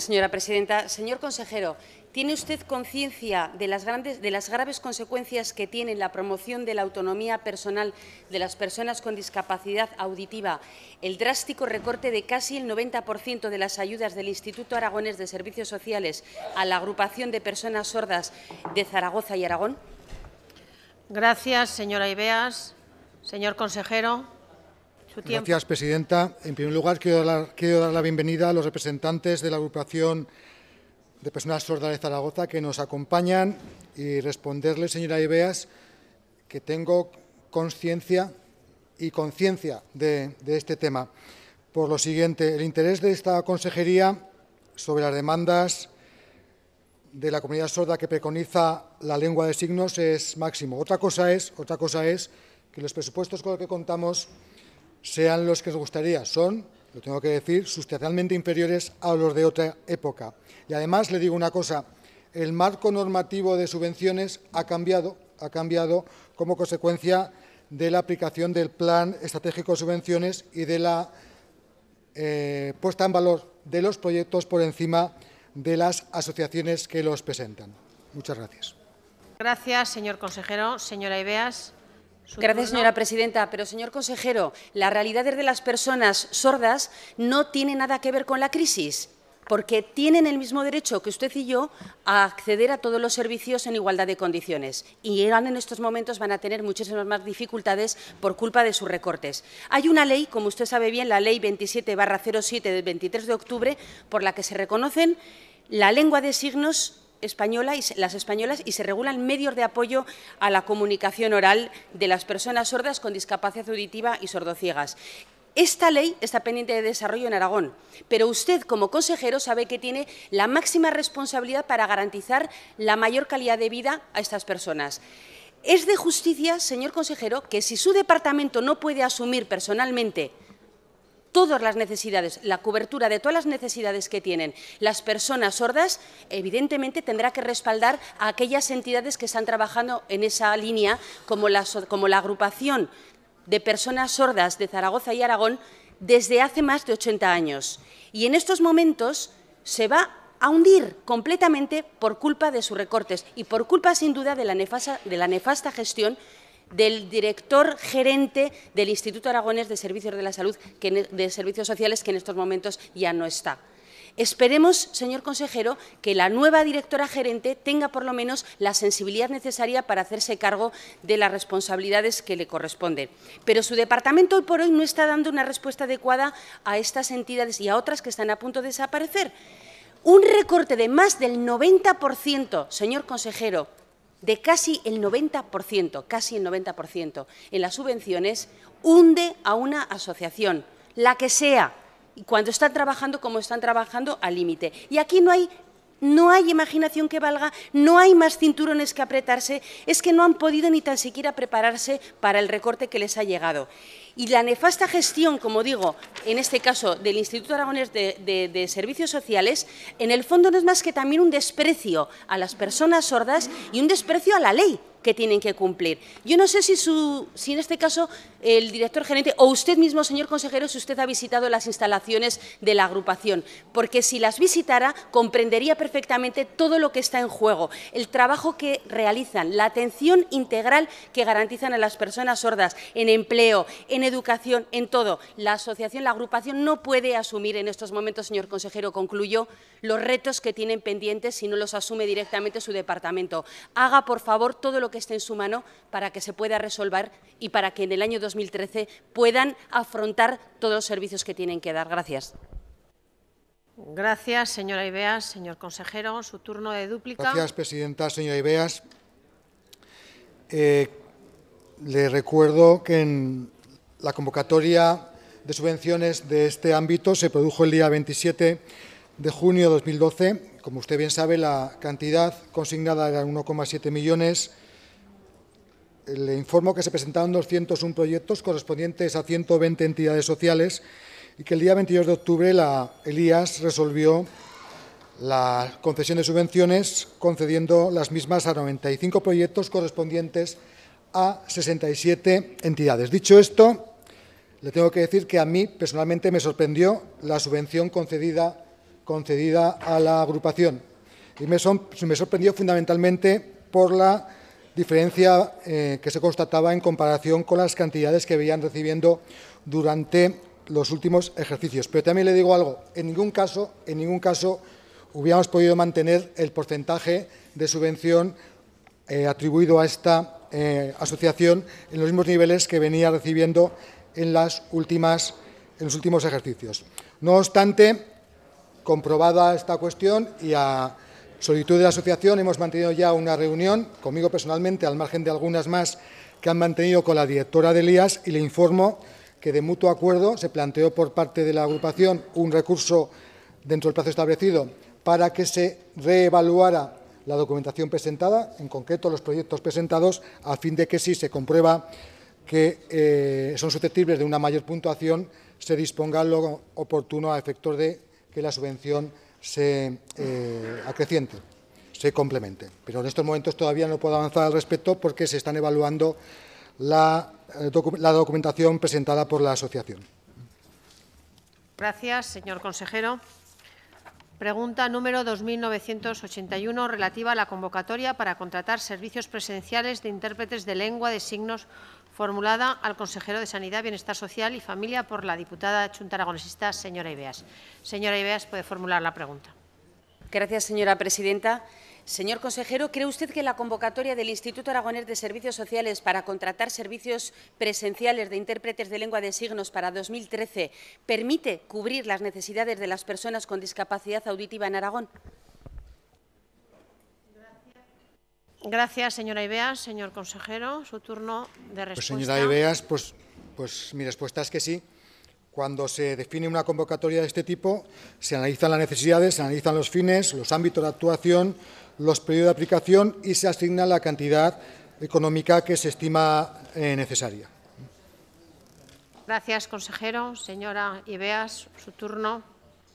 señora presidenta. Señor consejero, ¿tiene usted conciencia de, las de las graves consecuencias que tiene la promoción de la autonomía personal de las personas con discapacidad auditiva, el drástico recorte de casi el 90% de las ayudas del Instituto Aragonés de Servicios Sociales a la agrupación de personas sordas de Zaragoza y Aragón? Gracias, señora Ibeas. Señor consejero. Gracias, presidenta. En primer lugar, quiero dar, la bienvenida a los representantes de la agrupación de personas sordas de Zaragoza que nos acompañan y responderle, señora Ibeas, que tengo conciencia y conciencia de, este tema. Por lo siguiente, el interés de esta consejería sobre las demandas de la comunidad sorda que preconiza la lengua de signos es máximo. Otra cosa es, otra cosa es que los presupuestos con los que contamos sean los que os gustaría, son, lo tengo que decir, sustancialmente inferiores a los de otra época. Y además le digo una cosa, el marco normativo de subvenciones ha cambiado, ha cambiado como consecuencia de la aplicación del Plan Estratégico de Subvenciones y de la eh, puesta en valor de los proyectos por encima de las asociaciones que los presentan. Muchas gracias. Gracias, señor consejero. Señora Ibeas. Gracias, señora presidenta. Pero, señor consejero, la realidad de las personas sordas no tiene nada que ver con la crisis, porque tienen el mismo derecho que usted y yo a acceder a todos los servicios en igualdad de condiciones. Y en estos momentos van a tener muchísimas más dificultades por culpa de sus recortes. Hay una ley, como usted sabe bien, la Ley 27-07 del 23 de octubre, por la que se reconocen la lengua de signos española y las españolas y se regulan medios de apoyo a la comunicación oral de las personas sordas con discapacidad auditiva y sordociegas. Esta ley está pendiente de desarrollo en Aragón, pero usted como consejero sabe que tiene la máxima responsabilidad para garantizar la mayor calidad de vida a estas personas. Es de justicia, señor consejero, que si su departamento no puede asumir personalmente todas las necesidades, la cobertura de todas las necesidades que tienen las personas sordas, evidentemente tendrá que respaldar a aquellas entidades que están trabajando en esa línea, como la, agrupación de personas sordas de Zaragoza y Aragón desde hace más de 80 años. Y en estos momentos se va a hundir completamente por culpa de sus recortes y por culpa, sin duda, de la nefasta gestión del director gerente del Instituto Aragonés de Servicios de la Salud, e, de Servicios Sociales, que en estos momentos ya no está. Esperemos, señor consejero, que la nueva directora gerente tenga por lo menos la sensibilidad necesaria para hacerse cargo de las responsabilidades que le corresponden. Pero su departamento hoy por hoy no está dando una respuesta adecuada a estas entidades y a otras que están a punto de desaparecer. Un recorte de más del 90%, señor consejero, de casi el 90%, casi el 90% en las subvenciones, hunde a una asociación, la que sea, cuando están trabajando como están trabajando al límite. Y aquí no hay no hay imaginación que valga, no hay más cinturones que apretarse, es que no han podido ni tan siquiera prepararse para el recorte que les ha llegado. Y la nefasta gestión, como digo, en este caso del Instituto Aragonés de, de, Servicios Sociales, en el fondo no es más que también un desprecio a las personas sordas y un desprecio a la ley que tienen que cumplir. Yo no sé si, si en este caso el director gerente o usted mismo, señor consejero, si usted ha visitado las instalaciones de la agrupación, porque si las visitara comprendería perfectamente todo lo que está en juego, el trabajo que realizan, la atención integral que garantizan a las personas sordas en empleo, en educación, en todo. La asociación, la agrupación no puede asumir en estos momentos, señor consejero, concluyo, los retos que tienen pendientes si no los asume directamente su departamento. Haga, por favor, todo lo que esté en su mano para que se pueda resolver y para que en el año 2013 puedan afrontar todos los servicios que tienen que dar. Gracias. Gracias, señora Ibeas. Señor consejero, su turno de dúplica. Gracias, presidenta. Señora Ibeas, eh, le recuerdo que en la convocatoria de subvenciones de este ámbito se produjo el día 27 de junio de 2012. Como usted bien sabe, la cantidad consignada era 1,7 millones le informo que se presentaron 201 proyectos correspondientes a 120 entidades sociales y que el día 22 de octubre la Elías resolvió la concesión de subvenciones concediendo las mismas a 95 proyectos correspondientes a 67 entidades. Dicho esto, le tengo que decir que a mí personalmente me sorprendió la subvención concedida, concedida a la agrupación y me, me sorprendió fundamentalmente por la diferencia eh, que se constataba en comparación con las cantidades que veían recibiendo durante los últimos ejercicios. Pero también le digo algo, en ningún caso, en ningún caso hubiéramos podido mantener el porcentaje de subvención eh, atribuido a esta eh, asociación en los mismos niveles que venía recibiendo en, las últimas, en los últimos ejercicios. No obstante, comprobada esta cuestión y a solicitud de la asociación hemos mantenido ya una reunión, conmigo personalmente, al margen de algunas más que han mantenido con la directora de Elías, y le informo que de mutuo acuerdo se planteó por parte de la agrupación un recurso dentro del plazo establecido para que se reevaluara la documentación presentada, en concreto los proyectos presentados, a fin de que si se comprueba que eh, son susceptibles de una mayor puntuación, se disponga lo oportuno a efectos de que la subvención se eh, acreciente, se complemente. Pero en estos momentos todavía no puedo avanzar al respecto porque se están evaluando la, eh, la documentación presentada por la asociación. Gracias, señor consejero. Pregunta número 2981 relativa a la convocatoria para contratar servicios presenciales de intérpretes de lengua de signos formulada al consejero de Sanidad, Bienestar Social y Familia por la diputada chunta aragonesista, señora Ibeas. Señora Ibeas, puede formular la pregunta. Gracias, señora presidenta. Señor consejero, ¿cree usted que la convocatoria del Instituto Aragonés de Servicios Sociales para contratar servicios presenciales de intérpretes de lengua de signos para 2013 permite cubrir las necesidades de las personas con discapacidad auditiva en Aragón? Gracias, señora Ibeas. Señor consejero, su turno de pues, respuesta. Pues señora Ibeas, pues, pues mi respuesta es que sí. Cuando se define una convocatoria de este tipo, se analizan las necesidades, se analizan los fines, los ámbitos de actuación, los periodos de aplicación y se asigna la cantidad económica que se estima eh, necesaria. Gracias, consejero. Señora Ibeas, su turno.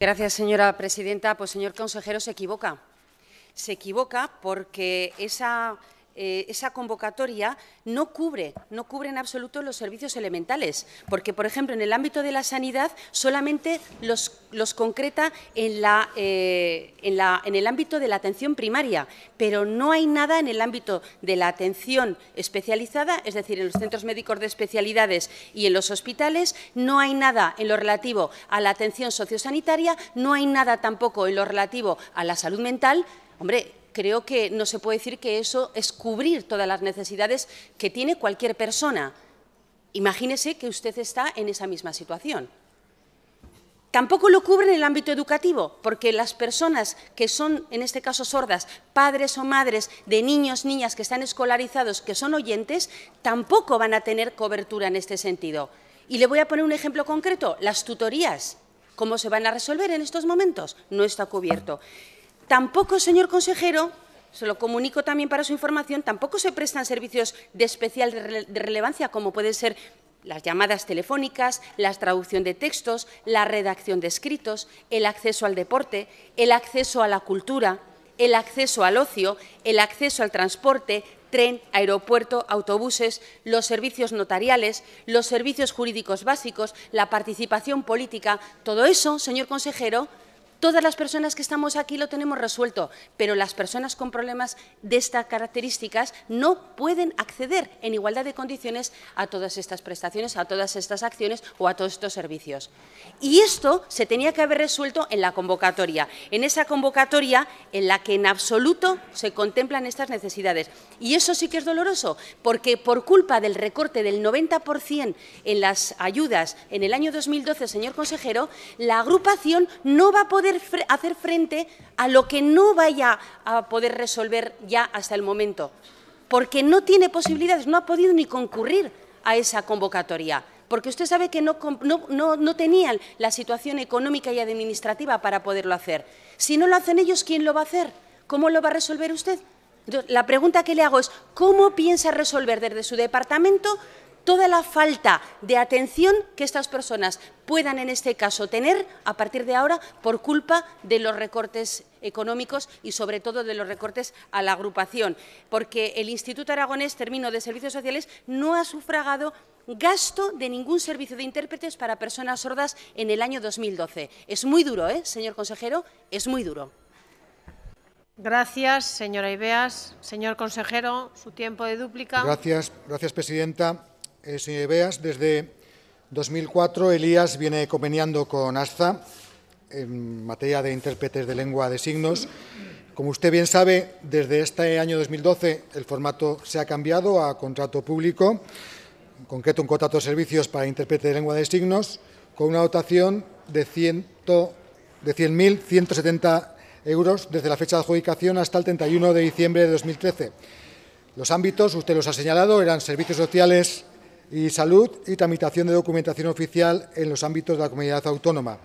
Gracias, señora presidenta. Pues, señor consejero, se equivoca se equivoca porque esa, eh, esa convocatoria no cubre, no cubre en absoluto los servicios elementales, porque, por ejemplo, en el ámbito de la sanidad solamente los, los concreta en, la, eh, la, en el ámbito de la atención primaria, pero no hay nada en el ámbito de la atención especializada, es decir, en los centros médicos de especialidades y en los hospitales, no hay nada en lo relativo a la atención sociosanitaria, no hay nada tampoco en lo relativo a la salud mental, Hombre, creo que no se puede decir que eso es cubrir todas las necesidades que tiene cualquier persona. Imagínese que usted está en esa misma situación. Tampoco lo cubre en el ámbito educativo, porque las personas que son, en este caso, sordas, padres o madres de niños, niñas que están escolarizados, que son oyentes, tampoco van a tener cobertura en este sentido. Y le voy a poner un ejemplo concreto, las tutorías. ¿Cómo se van a resolver en estos momentos? No está cubierto. Tampoco, señor consejero, se lo comunico también para su información, tampoco se prestan servicios de especial relevancia, como pueden ser las llamadas telefónicas, la traducción de textos, la redacción de escritos, el acceso al deporte, el acceso a la cultura, el acceso al ocio, el acceso al transporte, tren, aeropuerto, autobuses, los servicios notariales, los servicios jurídicos básicos, la participación política. Todo eso, señor consejero, Todas las personas que estamos aquí lo tenemos resuelto, pero las personas con problemas de estas características no pueden acceder en igualdad de condiciones a todas estas prestaciones, a todas estas acciones o a todos estos servicios. Y esto se tenía que haber resuelto en la convocatoria, en esa convocatoria en la que en absoluto se contemplan estas necesidades. Y eso sí que es doloroso, porque por culpa del recorte del 90% en las ayudas en el año 2012, señor consejero, la agrupación no va a poder hacer frente a lo que no vaya a poder resolver ya hasta el momento, porque no tiene posibilidades, no ha podido ni concurrir a esa convocatoria porque usted sabe que no, tenían la situación económica y administrativa para poderlo hacer. Si no lo hacen ellos, ¿quién lo va a hacer? ¿Cómo lo va a resolver usted? la pregunta que le hago es, ¿cómo piensa resolver desde su departamento toda la falta de atención que estas personas puedan en este caso tener a partir de ahora por culpa de los recortes económicos y sobre todo de los recortes a la agrupación, porque el Instituto Aragonés, termino, de Servicios Sociales no ha sufragado gasto de ningún servicio de intérpretes para personas sordas en el año 2012. Es muy duro, ¿eh, señor consejero? Es muy duro. Gracias, señora Ibeas. Señor consejero, su tiempo de dúplica. Gracias, gracias, presidenta. Eh, Señor Ibeas, desde 2004 Elías viene conveniando con ASZA en materia de intérpretes de lengua de signos. Como usted bien sabe, desde este año 2012 el formato se ha cambiado a contrato público, en concreto un contrato de servicios para intérprete de lengua de signos, con una dotación de 100.170 de euros desde la fecha de adjudicación hasta el 31 de diciembre de 2013. Los ámbitos, usted los ha señalado, eran servicios sociales, y salud y tramitación de documentación oficial en los ámbitos de la comunidad autónoma.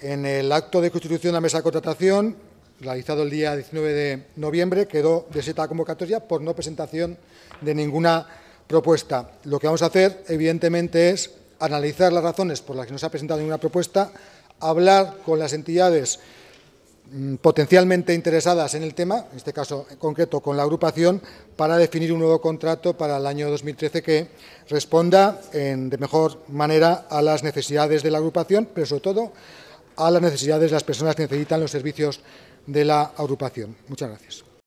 En el acto de constitución de la mesa de contratación, realizado el día 19 de noviembre, quedó desierta la convocatoria por no presentación de ninguna propuesta. Lo que vamos a hacer, evidentemente, es analizar las razones por las que no se ha presentado ninguna propuesta, hablar con las entidades Mm, potencialmente interesadas en el tema, en este caso en concreto con la agrupación, para definir un nuevo contrato para el año 2013 que responda de mejor manera a las necesidades de la agrupación, pero sobre todo a las necesidades de las personas que necesitan los servicios de la agrupación. Muchas gracias.